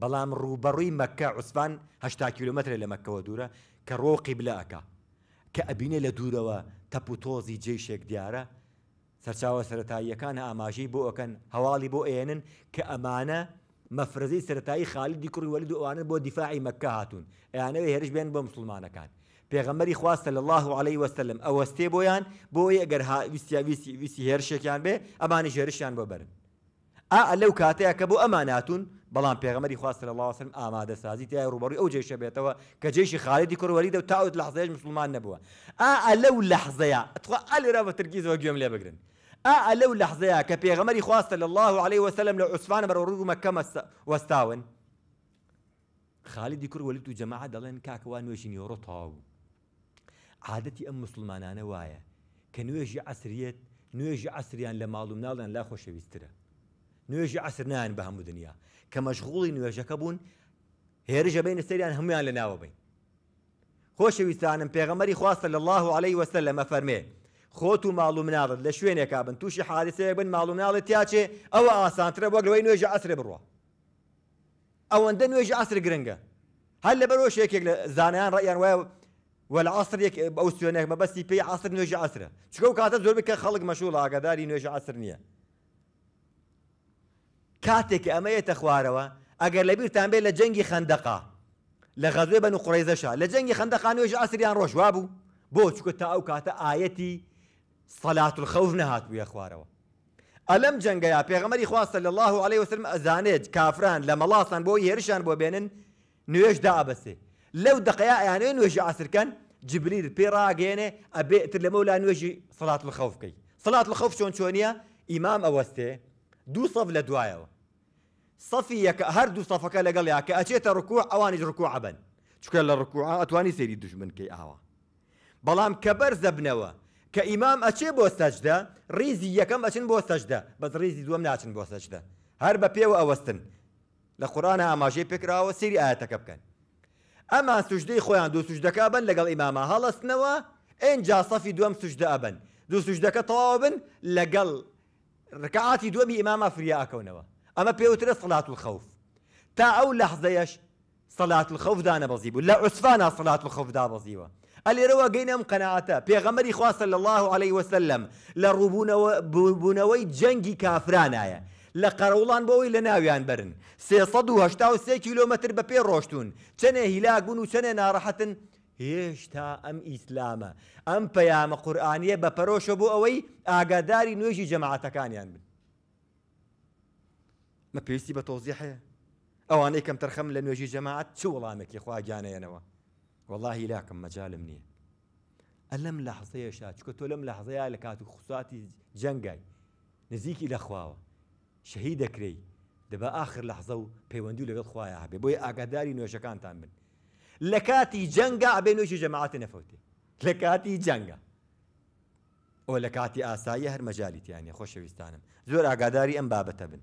بەڵام ڕوبەڕووی مەکە عوسفان هشتا کیلومتر لە مەکەوە دوورە کە ڕۆقی بلەکە کە ئەبینێ لە دوورەوە تەپوتۆزی جێشێک دیارە سەرچاوە سەتاییەکان ئاماژی بۆ ئەەکەن هەواڵی بۆ ئێنن کە ئەمانە مەفرزی سەتایی خالیدی کوڕی وەلی دووانە بۆ دیفاعی مەکە هاتوون ئەیانەوە هێرش بێن بۆ مسلمانەکان. پێغەمەری خواستە لە الله عليه وسلم ئەوەستێ بۆیان بۆ ئەگەر ویستی ویسی هێرشێکیان بێ ئەمانی ژێرشیان بۆ بەرن. ئا لەو کاتەیە کە بۆ ئەماناتون بەڵام پێغمەری خواستە لەڵاوسم ئامادە سازی تای ڕوبڕی ئەو جێشە بێتەوە کە جێشی خاڵێتی کوروەری دە و تاوت لەحزەیەش مسلمان نەبووە ئا لەو لەحزەیە ئەتخوا ئەلێرا بە ترکیزەوە گوێم لێ بگرن ئا لەو لەحزەیە کە پێغمەری خواستە لە الله عليه وسلم لە عوسفان بەرە ڕوو مەکەمە وەستاون خالیدی کوروەلیت و جەماع دەڵێن کاکەوان نوێژی نیۆڕۆ تاو عادەتی ئەم مسلمانانە وایە کە نوێژی عسریەت نوێژی ئەسریان لە ماڵوم ناڵیان لا خۆشەویسترە نوێژی ئاسرنیان بە هەموو دنیا کە مەشغوڵی نوێژەکە بوون هێرشە بین سەریان هەمویان لە ناوە بین خۆشەویستانم پێغەمەری خواستە لە الله عليه وەسە لەمە فەرمێ خۆت و ماڵ و مناڵت لە شوێنێکا بن تووشی حادثەیە بن ماڵ و مناڵت تیاچێ ئەوە ئاسانترە بۆ لەوەی نوێژە ئەسرێ بڕوە ئەوەندە نوێژە ئەسر گرنگە هەر لە بەرۆش یەکێک لە زانیان ڕیان وایە وەل عسرێک ئەو سوێنێک مەبەستی پێی عسر نوێژە ئەسرە چکە و کاتە زۆر بکە خەڵک مەشوڵ ئاگداری نوێژە ئەسر نییە كاتك أمية تخواروا أجر لبير تعمل لجنجي خندقة لغزوة بنو قريزة شا لجنجي خندقة أنا وش عصر يعني روش وابو بو شو أو كاتا آيتي صلاة الخوف نهات ويا خواروا ألم جنجا يا بيغمري خوا صلى الله عليه وسلم أزانج كافران لما لاصن بو يرشان بو بينن نويش دا لو دقيا يعني نويش عصر كان جبريل بيرا جينا أبي تلمولا نويش صلاة الخوف كي صلاة الخوف شون شونيا إمام أوستي دو صف لدوايا سەفی یەکە هەردوو سەفەکە لەگەڵ یاکە ئەچێتە ڕکوع ئەوانی ڕکوع بن چکە لە ڕکوع ئەتوانی سێری دژمنکەی ئاوە بەڵام کە بەرزەبنەوە کە ئیمام ئەچێ بۆ سەجدە ریزی یەکەم ئەچن بۆ سەجدە بەس ریزی دووەم ناچن بۆ سەجدە هەر بە پێوە ئەوەستن لە قورانە ئاماژەی پێکراوە سری ئاەتەکە بکەن ئەما سوژدەی خۆیان دوو سوژدەکە بن لەگەڵ ئیمامە هەڵستنەوە ئەجا سەفی دووەم سوژدە ئەبن دوو سوژدەکە تەواو بن لەگەڵ ڕکعاتی دووەمی ئیمامە فریاکەونەوە ئەمە پێوترە سڵات و خەوف تا ئەو لەحزەیەش سەلات خەفدانە بەزی بوو لە عوسفانە سەلات و خەفدا بەزیوە ئەلێرەوە گەینەم قەنەعاتە پێغەمەری خواسە لە الله عليه وسلم لە ڕووبوونەوەبوونەوەی جەنگی کافرانایە لە قەرەوڵان بەوەی لە ناویان برن 383 کیلومتر بە پێ ڕۆشتون چەنێ هیلاگون و چەنێ ناڕەحەتن هێشتا ئەم ئیسلامە ئەم پەیامە قورآانیە بە پەرۆشە بۆ ئەوەی ئاگاداری نوێژی جەماعاتەکانیان بن مە پێویستی بە تۆزی هەیە ئەوانەی کەم تەرخەم لە نوێژی جەماعات چ وەڵامێکی خواگیانەیەنەوە وەڵی لاکەم مەجاالم نییە ئە لەم لە حزەیەشا چکە تۆ لەم لە حزەیە لە کات و خصاتی جەنگای نزیکی لە خواوە شەهی دەکرێی دەبە آخر لە حزە و پەیوەندی لەگەڵ خخوایە هەبێ بۆی ئاگاداری نوێژەکانتان بن لە کاتی جەنگە ئەبێ نوێژی جەماعاتە نەفەوتێ لە کاتی جەنگە ئەو لە کاتی ئاسایی هەر مەجاالیتیانە خۆشەویستانم زۆر ئاگاداری ئەم بابەتە بن